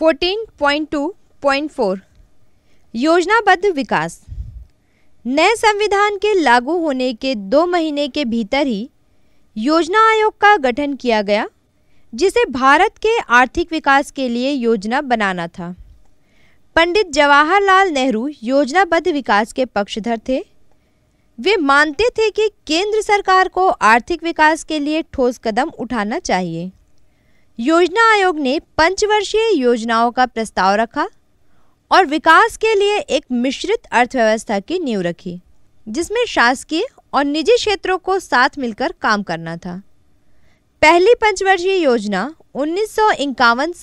14.2.4 योजनाबद्ध विकास नए संविधान के लागू होने के दो महीने के भीतर ही योजना आयोग का गठन किया गया जिसे भारत के आर्थिक विकास के लिए योजना बनाना था पंडित जवाहरलाल नेहरू योजनाबद्ध विकास के पक्षधर थे वे मानते थे कि केंद्र सरकार को आर्थिक विकास के लिए ठोस कदम उठाना चाहिए योजना आयोग ने पंचवर्षीय योजनाओं का प्रस्ताव रखा और विकास के लिए एक मिश्रित अर्थव्यवस्था की नींव रखी जिसमें शासकीय और निजी क्षेत्रों को साथ मिलकर काम करना था पहली पंचवर्षीय योजना उन्नीस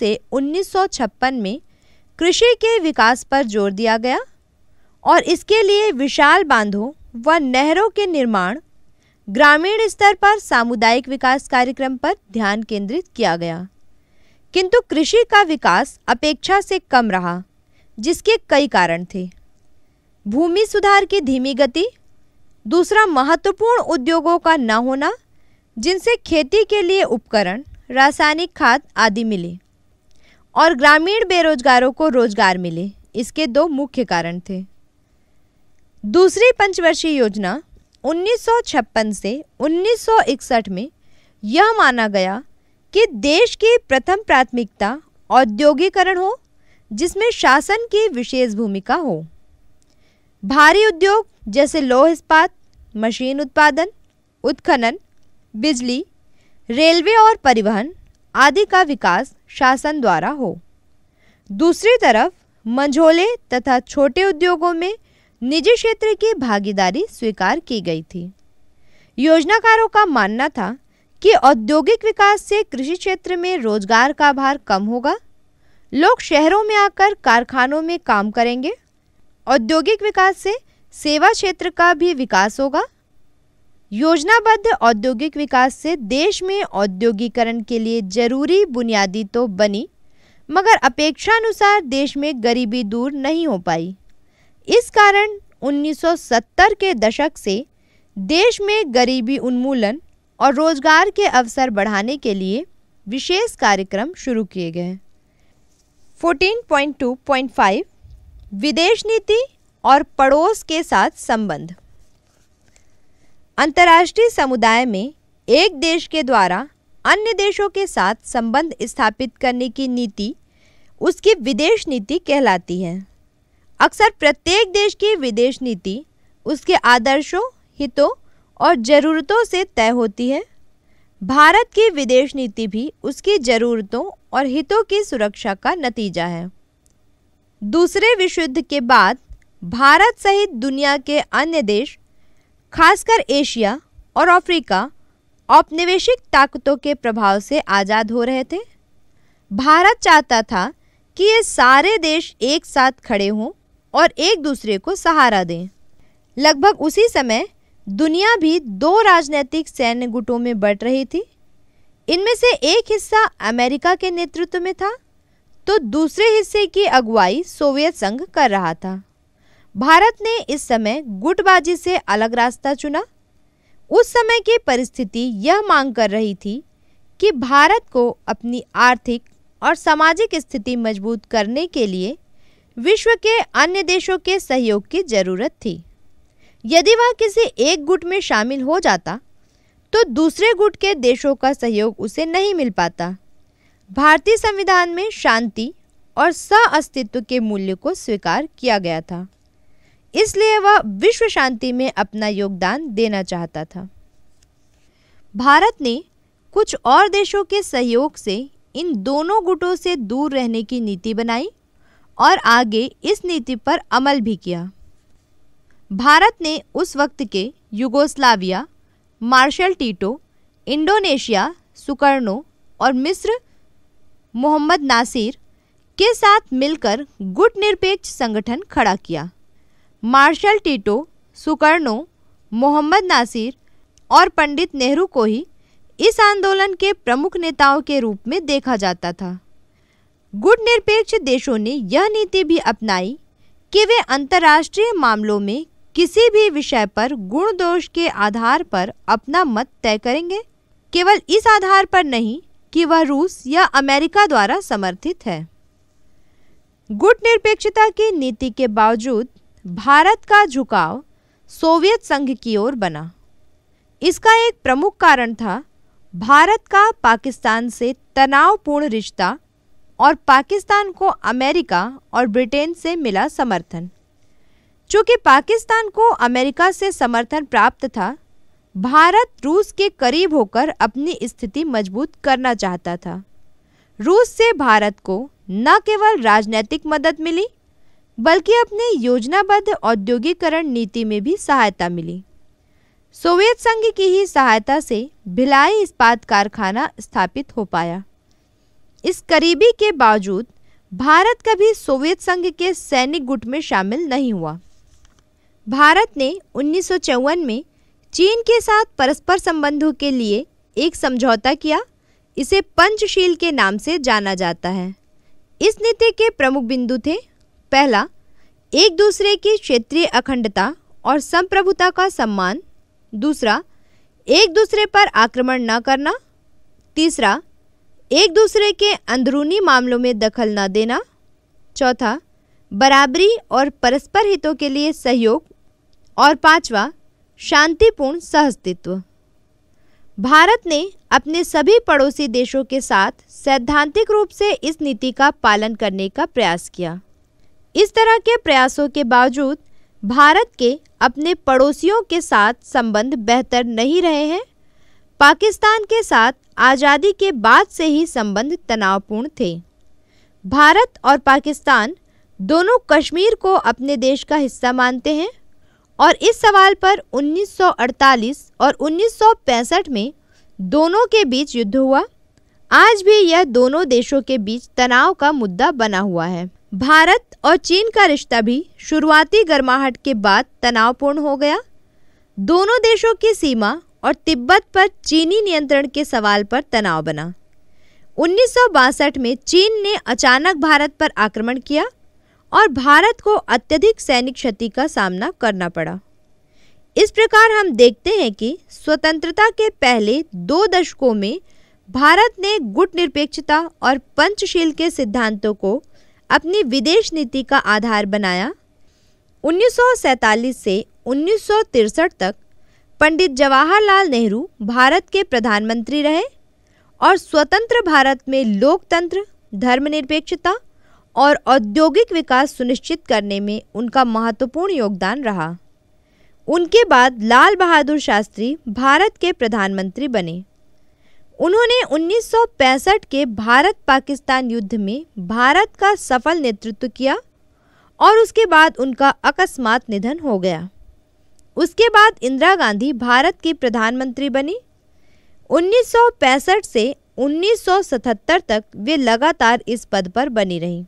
से उन्नीस में कृषि के विकास पर जोर दिया गया और इसके लिए विशाल बांधों व नहरों के निर्माण ग्रामीण स्तर पर सामुदायिक विकास कार्यक्रम पर ध्यान केंद्रित किया गया किंतु कृषि का विकास अपेक्षा से कम रहा जिसके कई कारण थे भूमि सुधार की धीमी गति दूसरा महत्वपूर्ण उद्योगों का न होना जिनसे खेती के लिए उपकरण रासायनिक खाद आदि मिले और ग्रामीण बेरोजगारों को रोजगार मिले इसके दो मुख्य कारण थे दूसरी पंचवर्षीय योजना 1956 से 1961 में यह माना गया कि देश की प्रथम प्राथमिकता औद्योगिकरण हो जिसमें शासन की विशेष भूमिका हो भारी उद्योग जैसे लोह इस्पात मशीन उत्पादन उत्खनन बिजली रेलवे और परिवहन आदि का विकास शासन द्वारा हो दूसरी तरफ मंझोले तथा छोटे उद्योगों में निजी क्षेत्र की भागीदारी स्वीकार की गई थी योजनाकारों का मानना था कि औद्योगिक विकास से कृषि क्षेत्र में रोजगार का भार कम होगा लोग शहरों में आकर कारखानों में काम करेंगे औद्योगिक विकास से सेवा क्षेत्र का भी विकास होगा योजनाबद्ध औद्योगिक विकास से देश में औद्योगिकरण के लिए जरूरी बुनियादी तो बनी मगर अपेक्षानुसार देश में गरीबी दूर नहीं हो पाई इस कारण 1970 के दशक से देश में गरीबी उन्मूलन और रोजगार के अवसर बढ़ाने के लिए विशेष कार्यक्रम शुरू किए गए 14.2.5 विदेश नीति और पड़ोस के साथ संबंध अंतर्राष्ट्रीय समुदाय में एक देश के द्वारा अन्य देशों के साथ संबंध स्थापित करने की नीति उसकी विदेश नीति कहलाती है अक्सर प्रत्येक देश की विदेश नीति उसके आदर्शों हितों और ज़रूरतों से तय होती है भारत की विदेश नीति भी उसकी ज़रूरतों और हितों की सुरक्षा का नतीजा है दूसरे विश्व युद्ध के बाद भारत सहित दुनिया के अन्य देश खासकर एशिया और अफ्रीका औपनिवेशिक ताकतों के प्रभाव से आज़ाद हो रहे थे भारत चाहता था कि ये सारे देश एक साथ खड़े हों और एक दूसरे को सहारा दें लगभग उसी समय दुनिया भी दो राजनैतिक सैन्य गुटों में बट रही थी इनमें से एक हिस्सा अमेरिका के नेतृत्व में था तो दूसरे हिस्से की अगुवाई सोवियत संघ कर रहा था भारत ने इस समय गुटबाजी से अलग रास्ता चुना उस समय की परिस्थिति यह मांग कर रही थी कि भारत को अपनी आर्थिक और सामाजिक स्थिति मजबूत करने के लिए विश्व के अन्य देशों के सहयोग की जरूरत थी यदि वह किसी एक गुट में शामिल हो जाता तो दूसरे गुट के देशों का सहयोग उसे नहीं मिल पाता भारतीय संविधान में शांति और सह अस्तित्व के मूल्य को स्वीकार किया गया था इसलिए वह विश्व शांति में अपना योगदान देना चाहता था भारत ने कुछ और देशों के सहयोग से इन दोनों गुटों से दूर रहने की नीति बनाई और आगे इस नीति पर अमल भी किया भारत ने उस वक्त के Yugoslavia Marshal Tito Indonesia Sukarno और मिस्र मोहम्मद नासिर के साथ मिलकर गुट निरपेक्ष संगठन खड़ा किया Marshal Tito Sukarno Mohammed Nasser और पंडित नेहरू को ही इस आंदोलन के प्रमुख नेताओं के रूप में देखा जाता था गुट निरपेक्ष देशों ने यह नीति भी अपनाई कि वे अंतर्राष्ट्रीय मामलों में किसी भी विषय पर गुण दोष के आधार पर अपना मत तय करेंगे केवल इस आधार पर नहीं कि वह रूस या अमेरिका द्वारा समर्थित है गुट निरपेक्षता की नीति के बावजूद भारत का झुकाव सोवियत संघ की ओर बना इसका एक प्रमुख कारण था भारत का पाकिस्तान से तनावपूर्ण रिश्ता और पाकिस्तान को अमेरिका और ब्रिटेन से मिला समर्थन चूँकि पाकिस्तान को अमेरिका से समर्थन प्राप्त था भारत रूस के करीब होकर अपनी स्थिति मजबूत करना चाहता था रूस से भारत को न केवल राजनैतिक मदद मिली बल्कि अपने योजनाबद्ध औद्योगिकरण नीति में भी सहायता मिली सोवियत संघ की ही सहायता से भिलाई इस्पात कारखाना स्थापित हो पाया इस करीबी के बावजूद भारत कभी सोवियत संघ के सैनिक गुट में शामिल नहीं हुआ भारत ने उन्नीस में चीन के साथ परस्पर संबंधों के लिए एक समझौता किया इसे पंचशील के नाम से जाना जाता है इस नीति के प्रमुख बिंदु थे पहला एक दूसरे की क्षेत्रीय अखंडता और संप्रभुता का सम्मान दूसरा एक दूसरे पर आक्रमण न करना तीसरा एक दूसरे के अंदरूनी मामलों में दखल न देना चौथा बराबरी और परस्पर हितों के लिए सहयोग और पांचवा शांतिपूर्ण सहअस्तित्व भारत ने अपने सभी पड़ोसी देशों के साथ सैद्धांतिक रूप से इस नीति का पालन करने का प्रयास किया इस तरह के प्रयासों के बावजूद भारत के अपने पड़ोसियों के साथ संबंध बेहतर नहीं रहे हैं पाकिस्तान के साथ आज़ादी के बाद से ही संबंध तनावपूर्ण थे भारत और पाकिस्तान दोनों कश्मीर को अपने देश का हिस्सा मानते हैं और इस सवाल पर 1948 और 1965 में दोनों के बीच युद्ध हुआ आज भी यह दोनों देशों के बीच तनाव का मुद्दा बना हुआ है भारत और चीन का रिश्ता भी शुरुआती गर्माहट के बाद तनावपूर्ण हो गया दोनों देशों की सीमा और तिब्बत पर चीनी नियंत्रण के सवाल पर तनाव बना उन्नीस में चीन ने अचानक भारत पर आक्रमण किया और भारत को अत्यधिक सैनिक क्षति का सामना करना पड़ा इस प्रकार हम देखते हैं कि स्वतंत्रता के पहले दो दशकों में भारत ने गुट निरपेक्षता और पंचशील के सिद्धांतों को अपनी विदेश नीति का आधार बनाया 1947 से 1963 तक पंडित जवाहरलाल नेहरू भारत के प्रधानमंत्री रहे और स्वतंत्र भारत में लोकतंत्र धर्मनिरपेक्षता और औद्योगिक विकास सुनिश्चित करने में उनका महत्वपूर्ण योगदान रहा उनके बाद लाल बहादुर शास्त्री भारत के प्रधानमंत्री बने उन्होंने 1965 के भारत पाकिस्तान युद्ध में भारत का सफल नेतृत्व किया और उसके बाद उनका अकस्मात निधन हो गया उसके बाद इंदिरा गांधी भारत की प्रधानमंत्री बनी 1965 से 1977 तक वे लगातार इस पद पर बनी रहीं